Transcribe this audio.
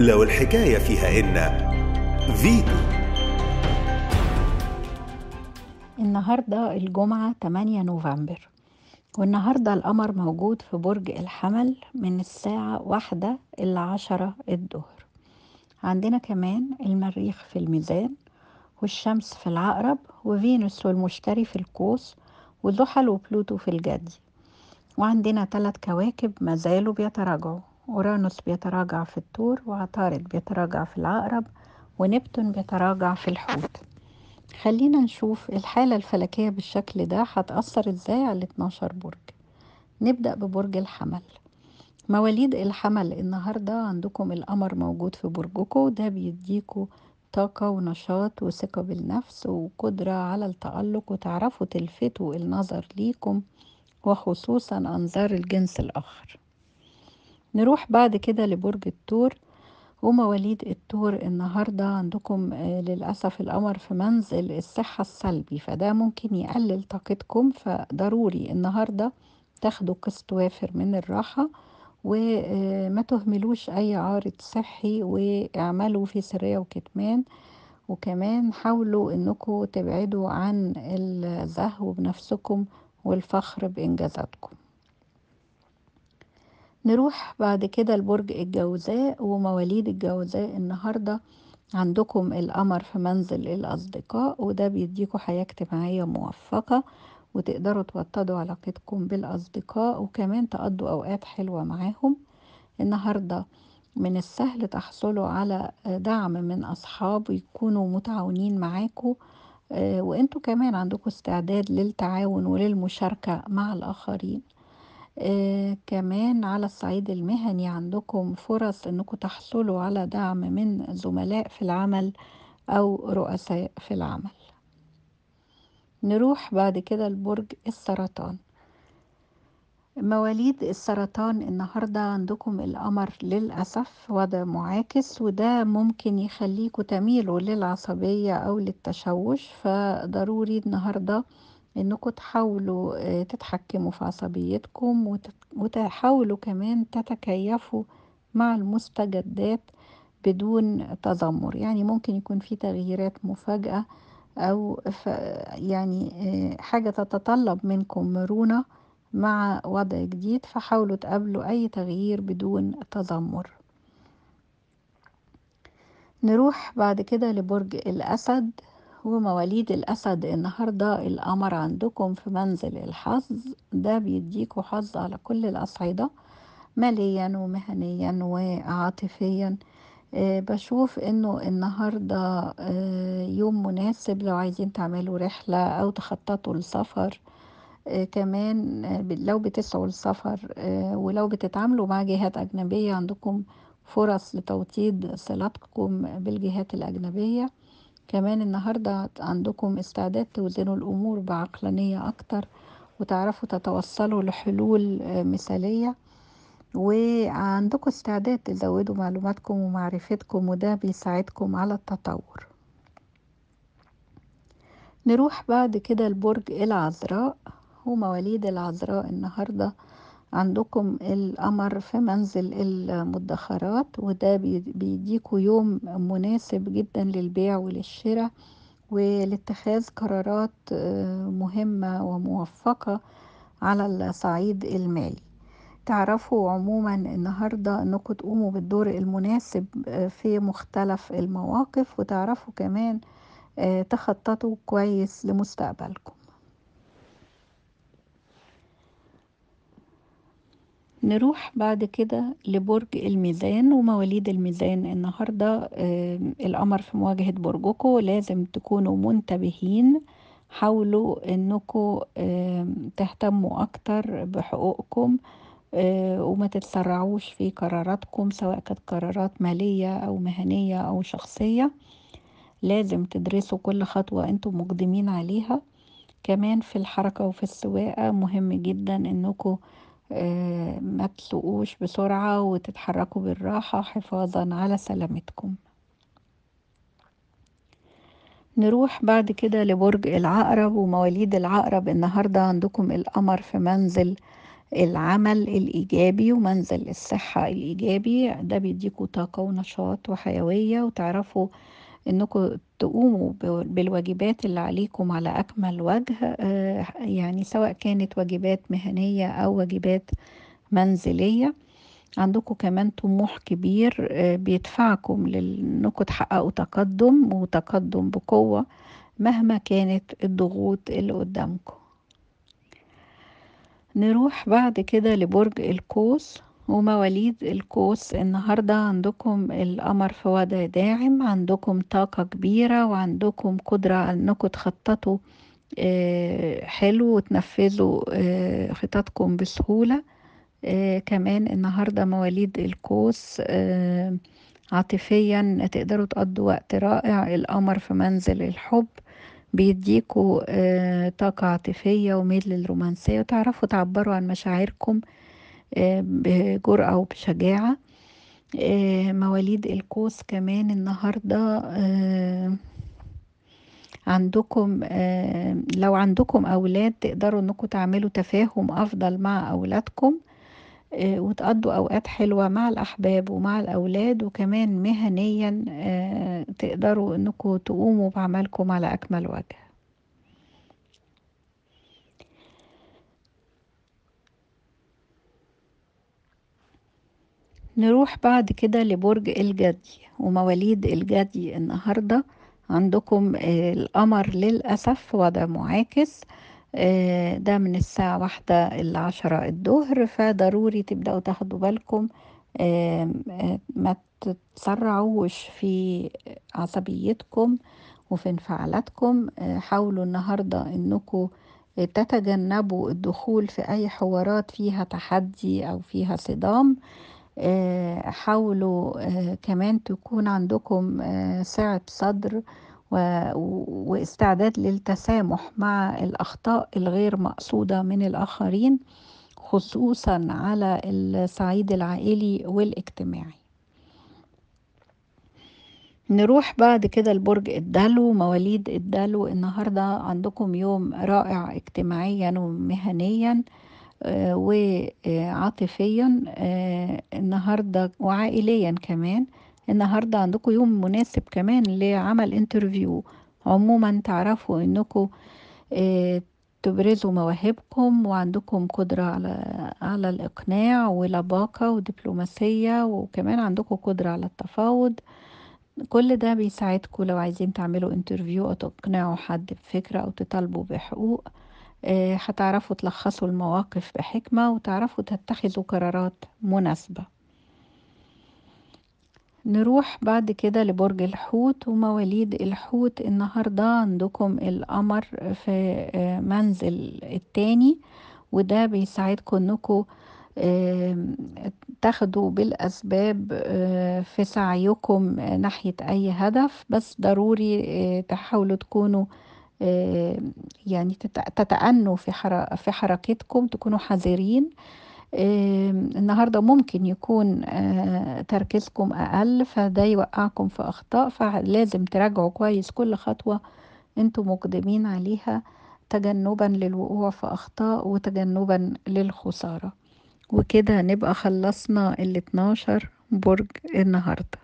لو الحكاية فيها إن فيتو النهاردة الجمعة 8 نوفمبر والنهاردة القمر موجود في برج الحمل من الساعة واحدة إلى عشرة الظهر عندنا كمان المريخ في الميزان والشمس في العقرب وفينوس والمشتري في القوس وزحل وبلوتو في الجدي وعندنا ثلاث كواكب مازالوا بيتراجعوا أورانوس بيتراجع في الثور وعطارد بيتراجع في العقرب ونبتون بيتراجع في الحوت خلينا نشوف الحالة الفلكية بالشكل ده هتأثر ازاي على 12 برج نبدأ ببرج الحمل مواليد الحمل النهاردة عندكم القمر موجود في برجكم ده بيديكو طاقة ونشاط وثقة بالنفس وقدرة على التألق وتعرفوا تلفتوا النظر ليكم وخصوصا أنظار الجنس الآخر نروح بعد كده لبرج التور ومواليد التور النهاردة عندكم آه، للأسف القمر في منزل الصحة السلبي فده ممكن يقلل طاقتكم فضروري النهاردة تاخدوا قسط وافر من الراحة وما آه، تهملوش أي عارض صحي واعملوا في سرية وكتمان وكمان حاولوا انكم تبعدوا عن الزهو بنفسكم والفخر بإنجازاتكم نروح بعد كده لبرج الجوزاء ومواليد الجوزاء النهاردة عندكم القمر في منزل الأصدقاء وده بيديكوا حياة اجتماعية موفقة وتقدروا توطدوا علاقتكم بالأصدقاء وكمان تقضوا أوقات حلوة معاهم النهاردة من السهل تحصلوا على دعم من أصحاب يكونوا متعاونين معاكوا آه، وانتوا كمان عندكم استعداد للتعاون وللمشاركة مع الآخرين آه، كمان على الصعيد المهني عندكم فرص إنكم تحصلوا على دعم من زملاء في العمل أو رؤساء في العمل. نروح بعد كده لبرج السرطان. مواليد السرطان النهاردة عندكم القمر للأسف وضع معاكس وده ممكن يخليكوا تميلوا للعصبية أو للتشوش فضروري النهاردة انكم تحاولوا آه، تتحكموا في عصبيتكم وتحاولوا كمان تتكيفوا مع المستجدات بدون تذمر يعني ممكن يكون في تغييرات مفاجأة أو يعني آه، حاجة تتطلب منكم مرونة مع وضع جديد فحاولوا تقابلوا أي تغيير بدون تذمر نروح بعد كده لبرج الأسد هو مواليد الأسد النهاردة القمر عندكم في منزل الحظ ده بيديكوا حظ على كل الأصعدة ماليا ومهنيا وعاطفيا آه، بشوف انه النهاردة آه، يوم مناسب لو عايزين تعملوا رحلة او تخططوا لسفر آه، كمان لو بتسعوا للسفر ولو بتتعاملوا مع جهات أجنبية عندكم فرص لتوطيد صلاتكم بالجهات الأجنبية كمان النهاردة عندكم استعداد توزنوا الأمور بعقلانية أكتر وتعرفوا تتوصلوا لحلول آه، مثالية وعندكم استعداد تزودوا معلوماتكم ومعرفتكم وده بيساعدكم على التطور نروح بعد كده لبرج العذراء ومواليد العذراء النهارده عندكم القمر في منزل المدخرات وده بيديكوا يوم مناسب جدا للبيع وللشراء ولاتخاذ قرارات آه، مهمة وموفقة على الصعيد المالي تعرفوا عموما النهاردة انكم تقوموا بالدور المناسب آه، في مختلف المواقف وتعرفوا كمان آه، تخططوا كويس لمستقبلكم نروح بعد كده لبرج الميزان ومواليد الميزان النهاردة القمر في مواجهة برجكم لازم تكونوا منتبهين حاولوا انكم تهتموا اكتر بحقوقكم آه، وما تتسرعوش في قراراتكم سواء كانت قرارات مالية او مهنية او شخصية لازم تدرسوا كل خطوة انتم مقدمين عليها كمان في الحركة وفي السواقة مهم جدا انكم آه، ما تسوقوش بسرعة وتتحركوا بالراحة حفاظا على سلامتكم نروح بعد كده لبرج العقرب ومواليد العقرب النهاردة عندكم القمر في منزل العمل الإيجابي ومنزل الصحة الإيجابي ده بيديكوا طاقة ونشاط وحيوية وتعرفوا انكم تقوموا بالواجبات اللي عليكم على اكمل وجه آه، يعني سواء كانت واجبات مهنيه او واجبات منزليه عندكم كمان طموح كبير آه، بيدفعكم لانكم تحققوا تقدم وتقدم بقوه مهما كانت الضغوط اللي قدامكم نروح بعد كده لبرج القوس ومواليد القوس النهاردة عندكم القمر في وضع داعم عندكم طاقة كبيرة وعندكم قدرة انكم تخططوا آه، حلو وتنفذوا آه، خططكم بسهولة آه، كمان النهاردة مواليد القوس عاطفيا تقدروا تقضوا وقت رائع القمر في منزل الحب بيديكوا طاقة عاطفية وميل للرومانسية وتعرفوا تعبروا عن مشاعركم بجرأة وبشجاعة آه، مواليد القوس كمان النهاردة آه، عندكم آه، لو عندكم أولاد تقدروا أنكم تعملوا تفاهم أفضل مع أولادكم وتقضوا أوقات حلوة مع الأحباب ومع الأولاد وكمان مهنيا تقدروا أنكم تقوموا بعملكم على أكمل وجه نروح بعد كده لبرج الجدي ومواليد الجدي النهاردة عندكم آه، القمر للأسف وضع معاكس آه، ده من الساعة واحدة العشرة الظهر فضروري تبدأوا تاخدوا بالكم ما تتسرعوش في عصبيتكم وفي انفعالاتكم آه، حاولوا النهاردة انكم تتجنبوا الدخول في اي حوارات فيها تحدي او فيها صدام آه، حاولوا آه، كمان تكون عندكم آه، سعة صدر واستعداد للتسامح مع الأخطاء الغير مقصودة من الآخرين خصوصا على الصعيد العائلي والاجتماعي نروح بعد كده لبرج الدلو مواليد الدلو النهاردة عندكم يوم رائع اجتماعيا ومهنيا آه وعاطفيا آه، النهاردة وعائليا كمان النهاردة عندكم يوم مناسب كمان لعمل انترفيو عموما تعرفوا انكم آه، تبرزوا مواهبكم وعندكم قدرة على على الإقناع ولباقة ودبلوماسية وكمان عندكم قدرة على التفاوض كل ده بيساعدكم لو عايزين تعملوا انترفيو أو تقنعوا حد بفكرة أو تطالبوا بحقوق آه، هتعرفوا تلخصوا المواقف بحكمة وتعرفوا تتخذوا قرارات مناسبة نروح بعد كده لبرج الحوت ومواليد الحوت النهاردة عندكم القمر في آه، منزل التاني وده بيساعدكم انكم آه، تاخدوا بالأسباب في سعيكم ناحية أي هدف بس ضروري تحاولوا تكونوا آه، يعني تتأنوا في في حركتكم تكونوا حذرين آه، النهارده ممكن يكون آه، تركيزكم اقل فده يوقعكم في اخطاء فلازم تراجعوا كويس كل خطوه انتم مقدمين عليها تجنبا للوقوع في اخطاء وتجنبا للخساره وكده نبقى خلصنا ال 12 برج النهارده